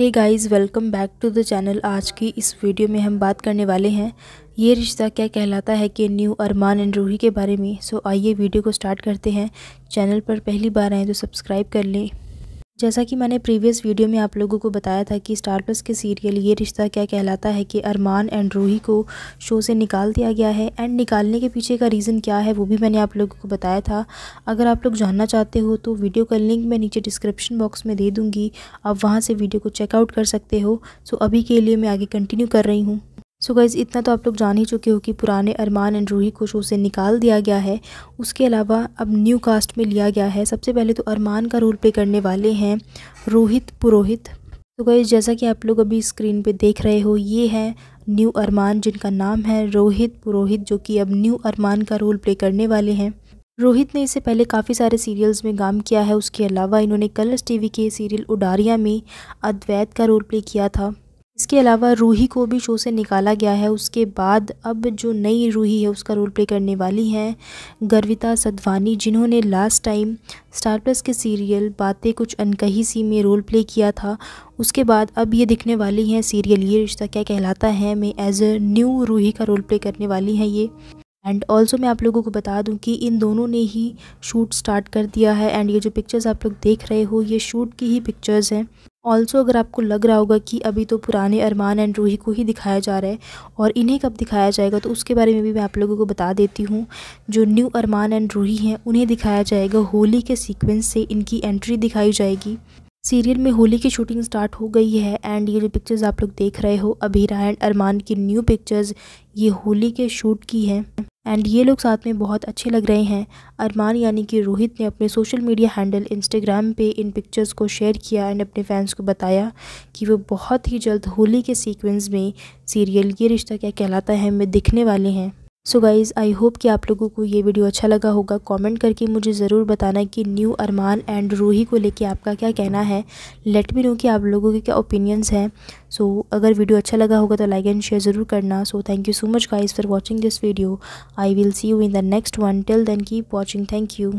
hey guys welcome back to the channel आज की इस वीडियो में हम बात करने वाले हैं ये रिश्ता क्या कहलाता है कि न्यू अरमान एंड रूही के बारे में सो आइए वीडियो को स्टार्ट करते हैं चैनल पर पहली बार आएँ तो सब्सक्राइब कर लें जैसा कि मैंने प्रीवियस वीडियो में आप लोगों को बताया था कि स्टार प्लस के सीरियल ये रिश्ता क्या कहलाता है कि अरमान एंड रूही को शो से निकाल दिया गया है एंड निकालने के पीछे का रीज़न क्या है वो भी मैंने आप लोगों को बताया था अगर आप लोग जानना चाहते हो तो वीडियो का लिंक मैं नीचे डिस्क्रिप्शन बॉक्स में दे दूँगी आप वहाँ से वीडियो को चेकआउट कर सकते हो सो अभी के लिए मैं आगे कंटिन्यू कर रही हूँ सो गाइज़ इतना तो आप लोग जान ही चुके हो कि पुराने अरमान एंड रूही को शो से निकाल दिया गया है उसके अलावा अब न्यू कास्ट में लिया गया है सबसे पहले तो अरमान का रोल प्ले करने वाले हैं रोहित पुरोहित तो गाइज़ जैसा कि आप लोग अभी स्क्रीन पे देख रहे हो ये है न्यू अरमान जिनका नाम है रोहित पुरोहित जो कि अब न्यू अरमान का रोल प्ले करने वाले हैं रोहित ने इससे पहले काफ़ी सारे सीरियल्स में काम किया है उसके अलावा इन्होंने कलर्स टीवी के सीरियल उडारिया में अद्वैत का रोल प्ले किया था इसके अलावा रूही को भी शो से निकाला गया है उसके बाद अब जो नई रूही है उसका रोल प्ले करने वाली हैं गर्विता सदवानी जिन्होंने लास्ट टाइम स्टार प्लस के सीरियल बातें कुछ अनकही सी में रोल प्ले किया था उसके बाद अब ये दिखने वाली हैं सीरियल ये रिश्ता क्या कहलाता है मैं एज अ न्यू रूही का रोल प्ले करने वाली हैं ये एंड ऑल्सो मैं आप लोगों को बता दूं कि इन दोनों ने ही शूट स्टार्ट कर दिया है एंड ये जो पिक्चर्स आप लोग देख रहे हो ये शूट की ही पिक्चर्स हैं ऑल्सो अगर आपको लग रहा होगा कि अभी तो पुराने अरमान एंड रूही को ही दिखाया जा रहा है और इन्हें कब दिखाया जाएगा तो उसके बारे में भी मैं आप लोगों को बता देती हूँ जो न्यू अरमान एंड रूही हैं उन्हें दिखाया जाएगा होली के सीक्वेंस से इनकी एंट्री दिखाई जाएगी सीरियल में होली की शूटिंग स्टार्ट हो गई है एंड ये जो पिक्चर्स आप लोग देख रहे हो अभीरा एंड अरमान की न्यू पिक्चर्स ये होली के शूट की हैं एंड ये लोग साथ में बहुत अच्छे लग रहे हैं अरमान यानी कि रोहित ने अपने सोशल मीडिया हैंडल इंस्टाग्राम पे इन पिक्चर्स को शेयर किया एंड अपने फैंस को बताया कि वो बहुत ही जल्द होली के सीक्वेंस में सीरियल ये रिश्ता क्या कहलाता है में दिखने वाले हैं सो गाइज़ आई होप कि आप लोगों को ये वीडियो अच्छा लगा होगा कमेंट करके मुझे ज़रूर बताना कि न्यू अरमान एंड रूही को लेके आपका क्या कहना है लेट मी नो कि आप लोगों के क्या ओपिनियंस हैं सो so, अगर वीडियो अच्छा लगा होगा तो लाइक एंड शेयर ज़रूर करना so thank you so much guys for watching this video I will see you in the next one till then keep watching thank you